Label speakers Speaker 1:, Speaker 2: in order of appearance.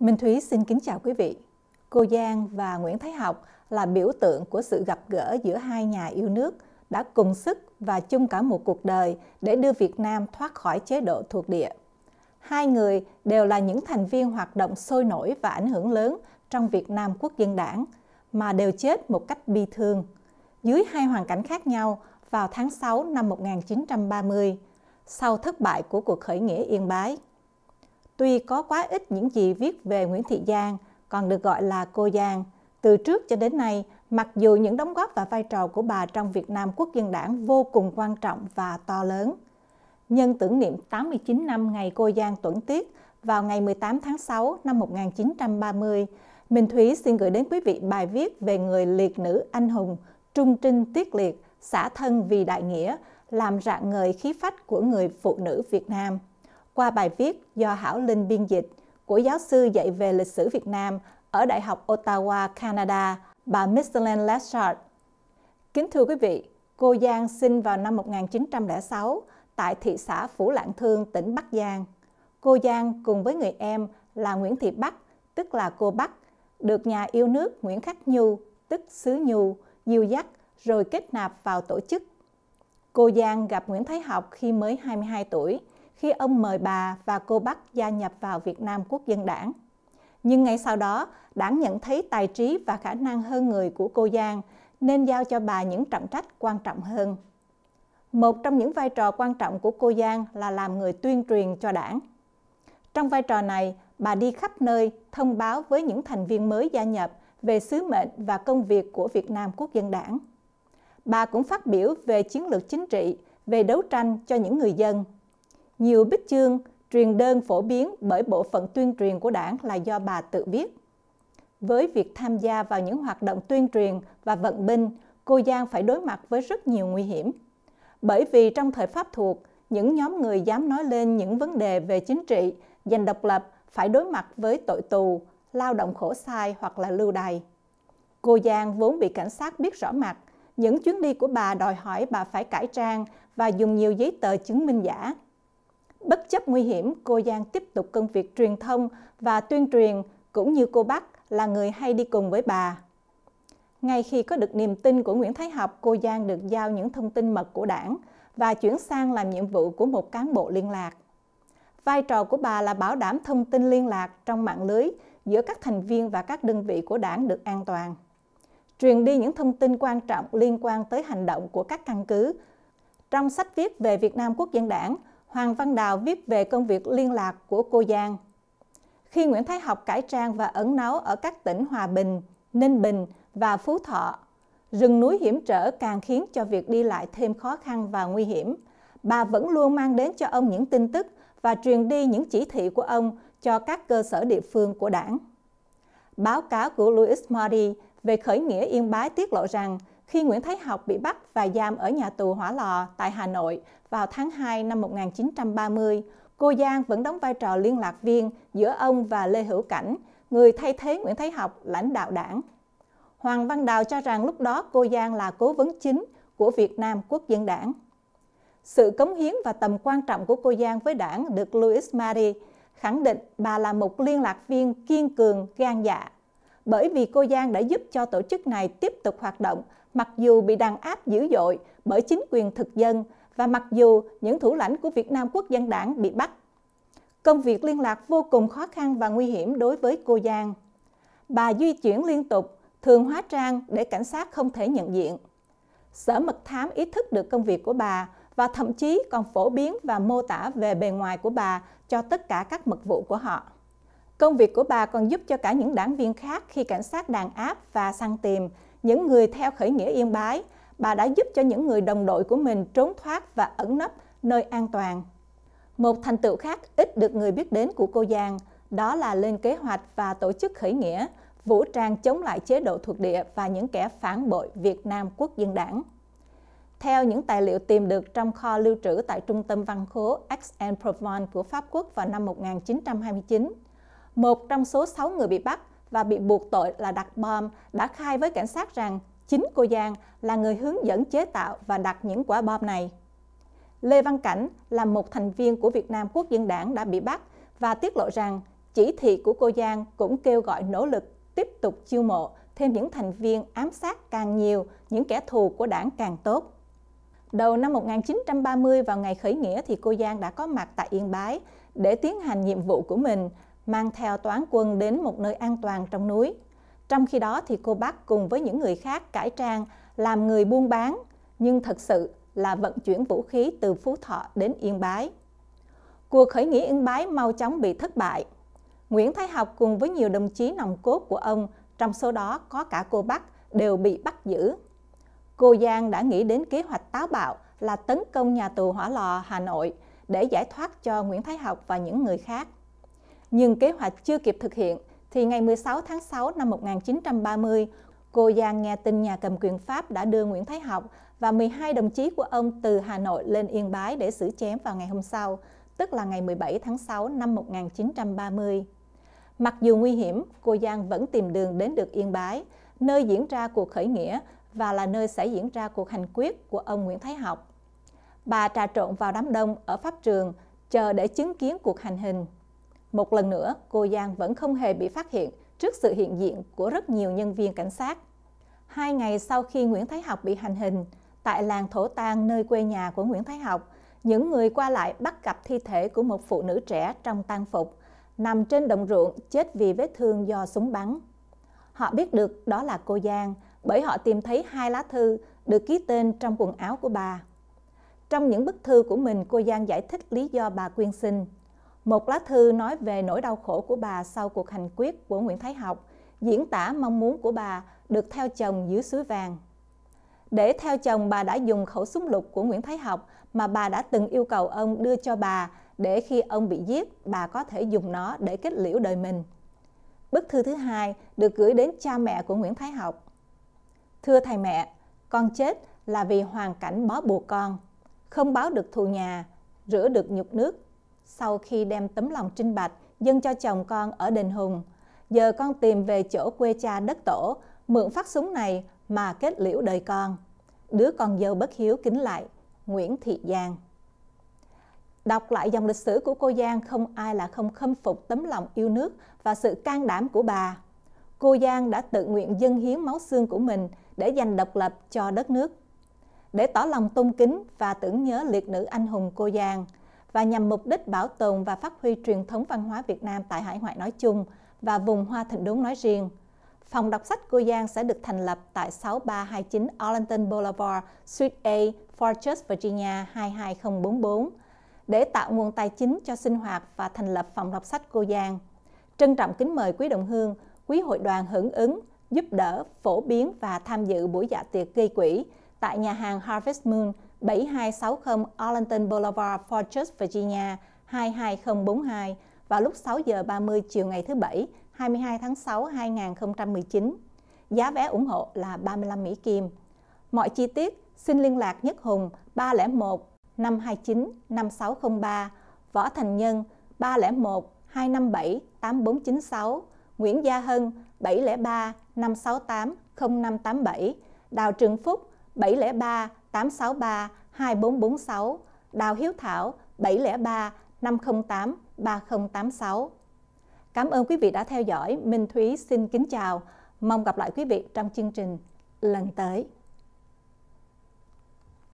Speaker 1: Minh Thúy xin kính chào quý vị. Cô Giang và Nguyễn Thái Học là biểu tượng của sự gặp gỡ giữa hai nhà yêu nước đã cùng sức và chung cả một cuộc đời để đưa Việt Nam thoát khỏi chế độ thuộc địa. Hai người đều là những thành viên hoạt động sôi nổi và ảnh hưởng lớn trong Việt Nam Quốc dân đảng, mà đều chết một cách bi thương. Dưới hai hoàn cảnh khác nhau vào tháng 6 năm 1930, sau thất bại của cuộc khởi nghĩa Yên Bái – Tuy có quá ít những gì viết về Nguyễn Thị Giang, còn được gọi là cô Giang, từ trước cho đến nay, mặc dù những đóng góp và vai trò của bà trong Việt Nam Quốc dân đảng vô cùng quan trọng và to lớn. Nhân tưởng niệm 89 năm ngày cô Giang Tuẩn Tiết vào ngày 18 tháng 6 năm 1930, Minh Thúy xin gửi đến quý vị bài viết về người liệt nữ anh hùng, trung trinh tiết liệt, xã thân vì đại nghĩa, làm rạng ngời khí phách của người phụ nữ Việt Nam qua bài viết do Hảo Linh biên dịch của giáo sư dạy về lịch sử Việt Nam ở Đại học Ottawa, Canada, bà Micheline Lashard. Kính thưa quý vị, cô Giang sinh vào năm 1906 tại thị xã Phủ Lạng Thương, tỉnh Bắc Giang. Cô Giang cùng với người em là Nguyễn Thị Bắc, tức là cô Bắc, được nhà yêu nước Nguyễn Khắc Nhu, tức Sứ Nhu, dìu dắt rồi kết nạp vào tổ chức. Cô Giang gặp Nguyễn Thái Học khi mới 22 tuổi – khi ông mời bà và cô Bắc gia nhập vào Việt Nam Quốc dân đảng. Nhưng ngay sau đó, đảng nhận thấy tài trí và khả năng hơn người của cô Giang nên giao cho bà những trọng trách quan trọng hơn. Một trong những vai trò quan trọng của cô Giang là làm người tuyên truyền cho đảng. Trong vai trò này, bà đi khắp nơi thông báo với những thành viên mới gia nhập về sứ mệnh và công việc của Việt Nam Quốc dân đảng. Bà cũng phát biểu về chiến lược chính trị, về đấu tranh cho những người dân nhiều bích chương, truyền đơn phổ biến bởi bộ phận tuyên truyền của đảng là do bà tự viết. Với việc tham gia vào những hoạt động tuyên truyền và vận binh, cô Giang phải đối mặt với rất nhiều nguy hiểm. Bởi vì trong thời Pháp thuộc, những nhóm người dám nói lên những vấn đề về chính trị, giành độc lập phải đối mặt với tội tù, lao động khổ sai hoặc là lưu đày. Cô Giang vốn bị cảnh sát biết rõ mặt, những chuyến đi của bà đòi hỏi bà phải cải trang và dùng nhiều giấy tờ chứng minh giả. Bất chấp nguy hiểm, cô Giang tiếp tục công việc truyền thông và tuyên truyền, cũng như cô Bắc là người hay đi cùng với bà. Ngay khi có được niềm tin của Nguyễn Thái Học, cô Giang được giao những thông tin mật của đảng và chuyển sang làm nhiệm vụ của một cán bộ liên lạc. Vai trò của bà là bảo đảm thông tin liên lạc trong mạng lưới giữa các thành viên và các đơn vị của đảng được an toàn. Truyền đi những thông tin quan trọng liên quan tới hành động của các căn cứ. Trong sách viết về Việt Nam Quốc dân đảng, Hoàng Văn Đào viết về công việc liên lạc của cô Giang. Khi Nguyễn Thái Học cải trang và ẩn náu ở các tỉnh Hòa Bình, Ninh Bình và Phú Thọ, rừng núi hiểm trở càng khiến cho việc đi lại thêm khó khăn và nguy hiểm. Bà vẫn luôn mang đến cho ông những tin tức và truyền đi những chỉ thị của ông cho các cơ sở địa phương của đảng. Báo cáo của Louis Mori về khởi nghĩa Yên Bái tiết lộ rằng khi Nguyễn Thái Học bị bắt và giam ở nhà tù Hỏa Lò tại Hà Nội vào tháng 2 năm 1930, cô Giang vẫn đóng vai trò liên lạc viên giữa ông và Lê Hữu Cảnh, người thay thế Nguyễn Thái Học lãnh đạo đảng. Hoàng Văn Đào cho rằng lúc đó cô Giang là cố vấn chính của Việt Nam Quốc dân đảng. Sự cống hiến và tầm quan trọng của cô Giang với đảng được Louis Marie khẳng định bà là một liên lạc viên kiên cường, gan dạ. Bởi vì cô Giang đã giúp cho tổ chức này tiếp tục hoạt động mặc dù bị đàn áp dữ dội bởi chính quyền thực dân và mặc dù những thủ lãnh của Việt Nam Quốc dân đảng bị bắt. Công việc liên lạc vô cùng khó khăn và nguy hiểm đối với cô Giang. Bà di chuyển liên tục, thường hóa trang để cảnh sát không thể nhận diện. Sở mật thám ý thức được công việc của bà và thậm chí còn phổ biến và mô tả về bề ngoài của bà cho tất cả các mật vụ của họ. Công việc của bà còn giúp cho cả những đảng viên khác khi cảnh sát đàn áp và săn tìm những người theo khởi nghĩa Yên Bái, bà đã giúp cho những người đồng đội của mình trốn thoát và ẩn nấp nơi an toàn. Một thành tựu khác ít được người biết đến của cô Giang, đó là lên kế hoạch và tổ chức khởi nghĩa, vũ trang chống lại chế độ thuộc địa và những kẻ phản bội Việt Nam Quốc dân đảng. Theo những tài liệu tìm được trong kho lưu trữ tại Trung tâm Văn khố Aix-en-Provence của Pháp Quốc vào năm 1929, một trong số 6 người bị bắt và bị buộc tội là đặt bom đã khai với cảnh sát rằng chính cô Giang là người hướng dẫn chế tạo và đặt những quả bom này. Lê Văn Cảnh là một thành viên của Việt Nam Quốc dân đảng đã bị bắt và tiết lộ rằng chỉ thị của cô Giang cũng kêu gọi nỗ lực tiếp tục chiêu mộ thêm những thành viên ám sát càng nhiều, những kẻ thù của đảng càng tốt. Đầu năm 1930 vào ngày khởi nghĩa thì cô Giang đã có mặt tại Yên Bái để tiến hành nhiệm vụ của mình mang theo toán quân đến một nơi an toàn trong núi. Trong khi đó thì cô bác cùng với những người khác cải trang làm người buôn bán, nhưng thật sự là vận chuyển vũ khí từ Phú Thọ đến Yên Bái. Cuộc khởi nghĩa Yên Bái mau chóng bị thất bại. Nguyễn Thái Học cùng với nhiều đồng chí nòng cốt của ông, trong số đó có cả cô Bắc, đều bị bắt giữ. Cô Giang đã nghĩ đến kế hoạch táo bạo là tấn công nhà tù hỏa lò Hà Nội để giải thoát cho Nguyễn Thái Học và những người khác nhưng kế hoạch chưa kịp thực hiện, thì ngày 16 tháng 6 năm 1930, cô Giang nghe tin nhà cầm quyền Pháp đã đưa Nguyễn Thái Học và 12 đồng chí của ông từ Hà Nội lên Yên Bái để xử chém vào ngày hôm sau, tức là ngày 17 tháng 6 năm 1930. Mặc dù nguy hiểm, cô Giang vẫn tìm đường đến được Yên Bái, nơi diễn ra cuộc khởi nghĩa và là nơi sẽ diễn ra cuộc hành quyết của ông Nguyễn Thái Học. Bà trà trộn vào đám đông ở pháp trường, chờ để chứng kiến cuộc hành hình. Một lần nữa, cô Giang vẫn không hề bị phát hiện trước sự hiện diện của rất nhiều nhân viên cảnh sát. Hai ngày sau khi Nguyễn Thái Học bị hành hình, tại làng Thổ Tang nơi quê nhà của Nguyễn Thái Học, những người qua lại bắt gặp thi thể của một phụ nữ trẻ trong tang phục, nằm trên đồng ruộng chết vì vết thương do súng bắn. Họ biết được đó là cô Giang bởi họ tìm thấy hai lá thư được ký tên trong quần áo của bà. Trong những bức thư của mình, cô Giang giải thích lý do bà quyên sinh – một lá thư nói về nỗi đau khổ của bà sau cuộc hành quyết của Nguyễn Thái Học, diễn tả mong muốn của bà được theo chồng dưới suối vàng. Để theo chồng, bà đã dùng khẩu súng lục của Nguyễn Thái Học mà bà đã từng yêu cầu ông đưa cho bà để khi ông bị giết, bà có thể dùng nó để kết liễu đời mình. Bức thư thứ hai được gửi đến cha mẹ của Nguyễn Thái Học. Thưa thầy mẹ, con chết là vì hoàn cảnh bó buộc con, không báo được thù nhà, rửa được nhục nước, sau khi đem tấm lòng trinh bạch, dâng cho chồng con ở đền Hùng, giờ con tìm về chỗ quê cha đất tổ, mượn phát súng này mà kết liễu đời con. Đứa con dâu bất hiếu kính lại, Nguyễn Thị Giang. Đọc lại dòng lịch sử của cô Giang không ai là không khâm phục tấm lòng yêu nước và sự can đảm của bà. Cô Giang đã tự nguyện dâng hiến máu xương của mình để giành độc lập cho đất nước. Để tỏ lòng tôn kính và tưởng nhớ liệt nữ anh hùng cô Giang – và nhằm mục đích bảo tồn và phát huy truyền thống văn hóa Việt Nam tại hải ngoại nói chung và vùng Hoa Thịnh Đốn nói riêng. Phòng đọc sách Cô Giang sẽ được thành lập tại 6329 Arlington Boulevard, Suite A, Fortress, Virginia 22044 để tạo nguồn tài chính cho sinh hoạt và thành lập phòng đọc sách Cô Giang. Trân trọng kính mời quý đồng hương, quý hội đoàn hưởng ứng, giúp đỡ, phổ biến và tham dự buổi dạ tiệc gây quỹ tại nhà hàng Harvest Moon 7260 Arlington Boulevard, Fortress, Virginia 22042 vào lúc 6 giờ 30 chiều ngày thứ Bảy 22 tháng 6 2019. Giá vé ủng hộ là 35 Mỹ Kim. Mọi chi tiết xin liên lạc Nhất Hùng 301 529 5603, Võ Thành Nhân 301 257 8496, Nguyễn Gia Hân 703 568 0587, Đào Trường Phúc 703 863 2446, Đào Hiếu Thảo 703 508 3086. Cảm ơn quý vị đã theo dõi. Minh Thúy xin kính chào. Mong gặp lại quý vị trong chương trình lần tới.